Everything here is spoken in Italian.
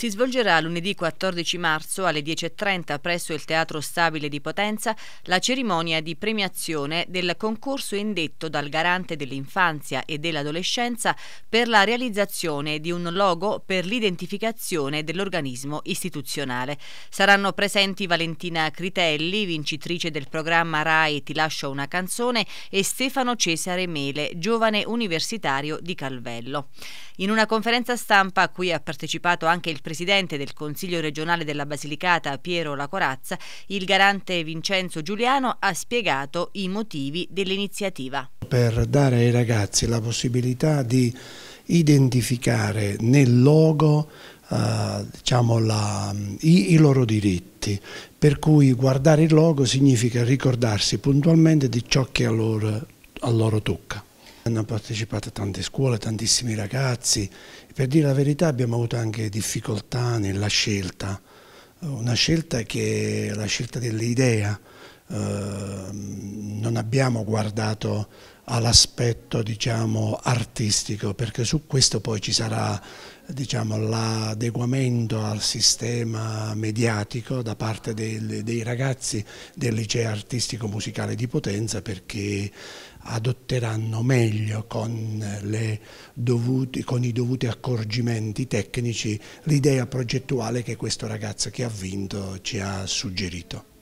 si svolgerà lunedì 14 marzo alle 10.30 presso il Teatro Stabile di Potenza la cerimonia di premiazione del concorso indetto dal Garante dell'Infanzia e dell'Adolescenza per la realizzazione di un logo per l'identificazione dell'organismo istituzionale. Saranno presenti Valentina Critelli, vincitrice del programma RAI Ti lascio una canzone, e Stefano Cesare Mele, giovane universitario di Calvello. In una conferenza stampa a cui ha partecipato anche il presidente del Consiglio regionale della Basilicata Piero La Corazza, il garante Vincenzo Giuliano ha spiegato i motivi dell'iniziativa. Per dare ai ragazzi la possibilità di identificare nel logo Uh, diciamo la, i, i, loro diritti, per cui guardare il logo significa ricordarsi puntualmente di ciò che a loro, a loro tocca hanno partecipato tante scuole, tantissimi ragazzi. Per dire la verità abbiamo avuto anche difficoltà nella scelta, una scelta che è la scelta dell'idea, Ehm, non abbiamo guardato all'aspetto diciamo, artistico perché su questo poi ci sarà diciamo, l'adeguamento al sistema mediatico da parte dei, dei ragazzi del liceo artistico musicale di Potenza perché adotteranno meglio con, dovuti, con i dovuti accorgimenti tecnici l'idea progettuale che questo ragazzo che ha vinto ci ha suggerito.